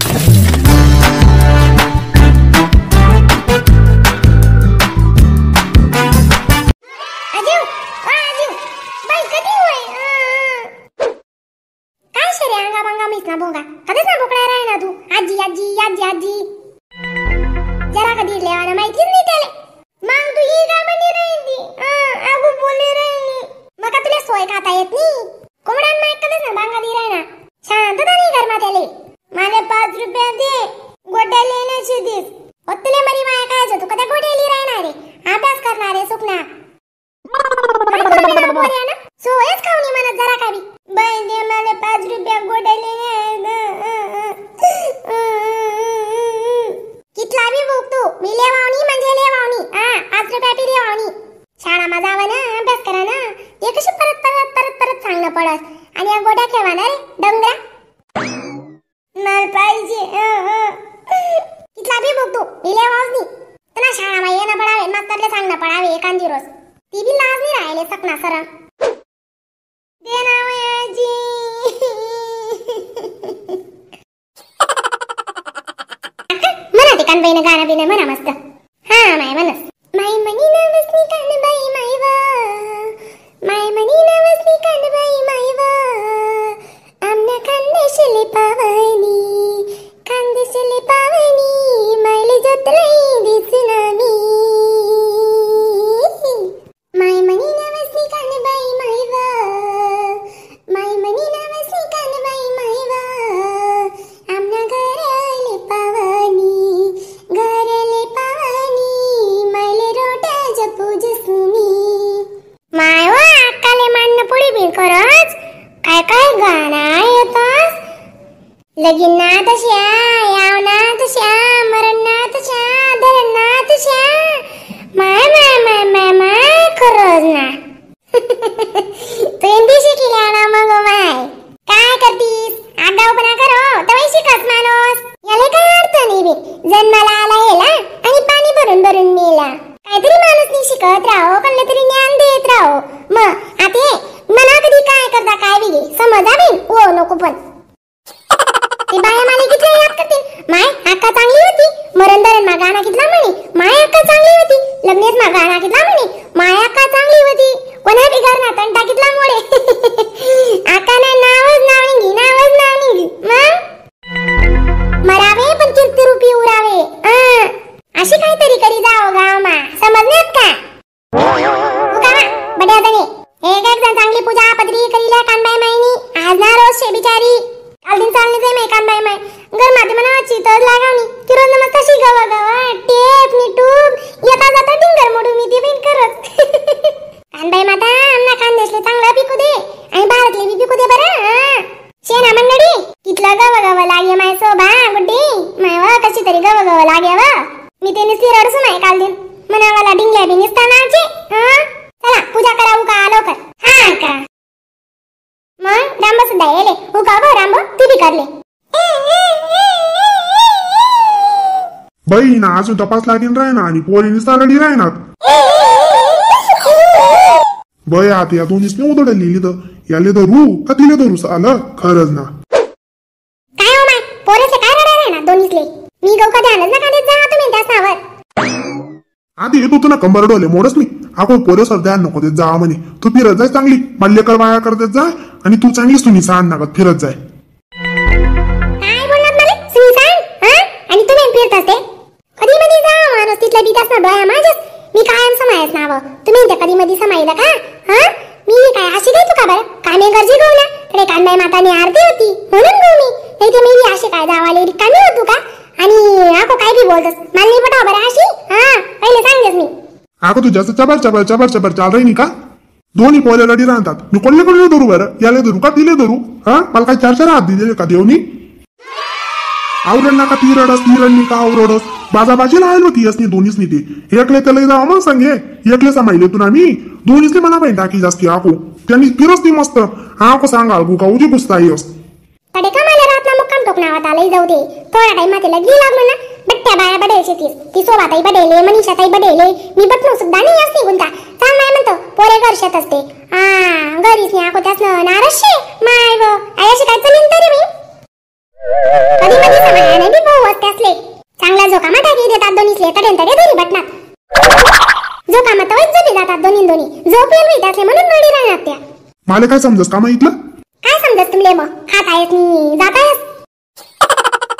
Thank you जावा ना अभ्यास करा ना हे कसे परत परत परत परत सांगणं पडत आणि या गोड्या ठेवा ना रे डंगरा मला पाहिजे कितला बी बघ तू इले वाजनी तुला शाळा ये ना पडावे मास्तरले सांगणं पडावे एकांची रोज ती बी लाज नाही राहिले सकना सरळ 不然，拉黑。लागावं लागावा मी ते निसली रडसून नाही काल दिन म्हणावाला डिंगल्या बी निसतानाची चला पूजा करा उका कर हा का मग रामबा सुद्धा येले उका बो रामबो ती करले बाई ना अजून तपास लागेल राय ना आणि पोरी निसता रडी राहणार बाई आता या दोन्हीच नाही उदडली लिहिली तर याले धरू का तिले धरू आलं खरंच ना काय हो माय पोरेचे काय रडायला ना दोन्हीले मी गौ ते येत होतो ना कंबर डोले मोडच मी आपण पोरं सध्या नको दे जा म्हणे तू फिरत जाय चांगली मल्लेकर वाया करत जा आणि तू चांगलीच तुम्ही सहा नागत फिरत जाय काय बोलत मला सुनीसान हा आणि तुम्ही फिरत असते कधी मध्ये जा माणूस तिथला बिकास ना डोळ्या माझ्याच मी कायम समायच नाव तुम्ही त्या कधी मध्ये समायला का हा मी काय अशी काय तू का बरं कामे गरजे गवला कडे कानबाई माताने आरती होती म्हणून गो मी नाही तर मी अशी काय जावाले रिकामी होतो का आणि आको काय बी बोलतस अगं तुझ्या चबर चबर चबर चबर चाल रही नाही का दोन्ही पोले लढी राहतात मी कोणले कोणले धरू बरं याले धरू का तिले धरू हा मला काय चार चार हात दिले का देवनी आवरण ना का ती रडस ती रडणी का आवरडस बाजाबाजी राहिलो ती असनी दोन्हीच नी ते एकले लई जावा मग सांगे एकले सांभाळले तुला मी ने मला पाहिजे टाकी जास्ती आको त्यांनी फिरस ती मस्त आको सांगा का उजी पुसता येस तडे का मला रात मुक्काम ठोकणार आता जाऊ दे थोडा टाइम माते लगी लागलो ना त्या बाया बडेलचे तीस ती शोभाताई बडेले मनीषाताई बडेले मी बटणू सुद्धा नाही असते गुंता सांग माय म्हणतो पोरे घरशात असते आ घरीच न्या कोत्याच नारशे माय व आयाशी काय जमीन तरी मी कधी कधी समाया नाही भाऊ असते असले चांगला झोका माता टाकी देतात दोन्हीसले तडेन तडे दोन्ही बटना झोका कामा वैच झोपी जातात दोन्ही दोन्ही झोपेल मी त्यासले म्हणून नडी राहणार त्या मला काय समजस का माहितलं काय समजस तुमले मग खात आहेत मी जात आहेत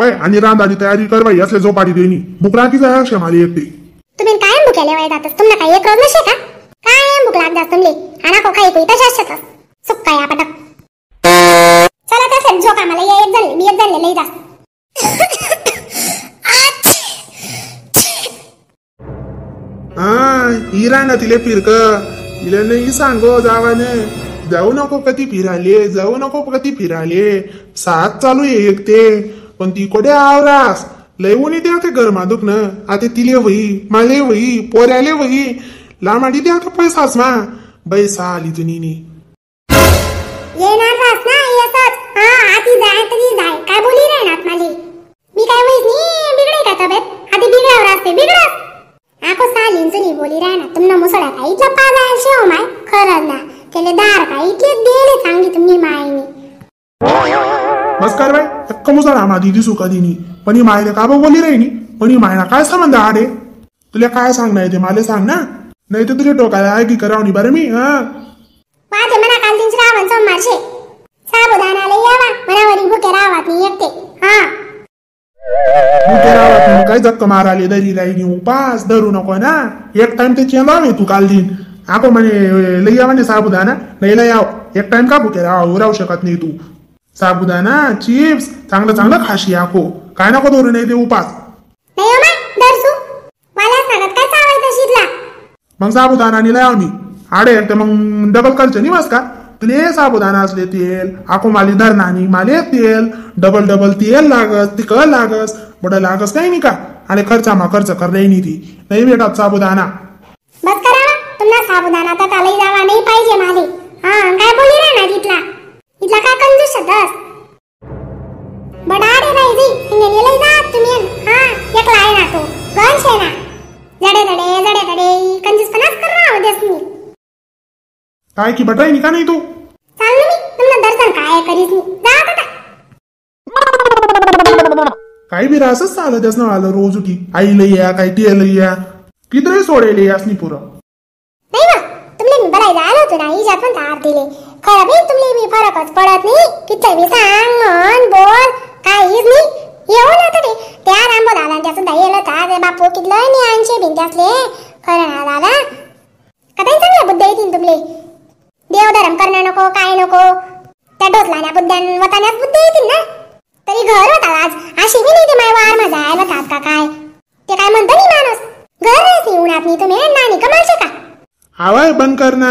वय आणि रांधानी तयारी कर बाई असले झोपाडी देणी बुकरा की जाय असे मारी येते तुम्ही काय भुकेले वय जातस तुम्हाला काही एक रोज नसे का काय बुकलाक लागत तुम्ही ले आणा को खाई कोई तशा सुख काय पटक चला तसे जो झोका मला ये एक जण मी एक जण लई जास्त हा ना तिले फिरक तिला नाही सांगो जावाने जाऊ नको कधी फिराले जाऊ नको कधी फिराले साथ चालू आहे एक ते पण ती कोड्या आवरास लय उनी द्या ते गरमा दुखणं आता तिले वही माले वही पोऱ्याले वही लामाडी द्या का पैसाच मा बैसा आली रास ना आती जाय बोली माले मी काय तुनी माय खरं ना त्याला दार काय तुम्ही मायने सुख पण ही मायने का बोली राहिनी पण ही मायना काय संबंध आडे तुला काय सांगणार ते माले सांग ना नाही तर तुझ्या टोकाला आहे की करावणी बरं मी हा काय जक्क दरी राहिली उपास धरू नको ना एक टाइम ते तू काल दिन म्हणे लई साबुदाणा नाही लई एक टाइम का भुके राहू शकत नाही तू साबुदाना चिप्स चांगलं चांगलं खाशी आखो काय नको दोरी नाही देऊ उपास नाही ना हो मग साबुदाना नेलाय आम्ही आडे तर मग डबल नि निवास का तुले साबुदाना असले तेल आखो माली धरणानी माले तेल डबल डबल तेल लागस कळ लागस बड लागस काही नाही का आणि खर्चा मा खर्च कर नाही ती नाही भेटत साबुदाना बस साबुदाना तर चालही जावा नाही पाहिजे माले हा काय बोली ना जितला इतला का कंजूस बड़ा रे नाही जी हिने लेले जा तुम्ही हां एक आहे ना तो गंज आहे ना जडे जडे जडे जडे कंजूस पणास कर रहा होतेस मी काय की बटाई निका नाही तू चल ना मी तुमला दर्शन काय करीस मी जा आता काही बी रासच चालत त्यास ना आलं रोज उठी आईला या काय टीला या किती सोडेल यासनी पुरं नाही ना तुमने बरायला आलो होतो नाही इजात पण तार दिले पडा तुमले तुम्ही फरकच पडत नाही किती मी सांग मन बोल काहीच नाही येऊ ना तरी त्या रामबो दादांच्या सुद्धा येलं का बापू कितलं मी आणशे भिंत्यासले खरं ना दादा कदाई चांगल्या बुद्ध येतील तुमले देवधर्म करणं नको काय नको त्या डोसलाण्या बुद्ध्यान वताण्यात बुद्ध येतील ना तरी घर होता आज अशी बी नाही ते माय वार माझा आयला तात का काय ते काय म्हणतो नाही माणूस घर नाही उन्हात नाही तुम्ही नाही कमाल का आवाय बंद कर ना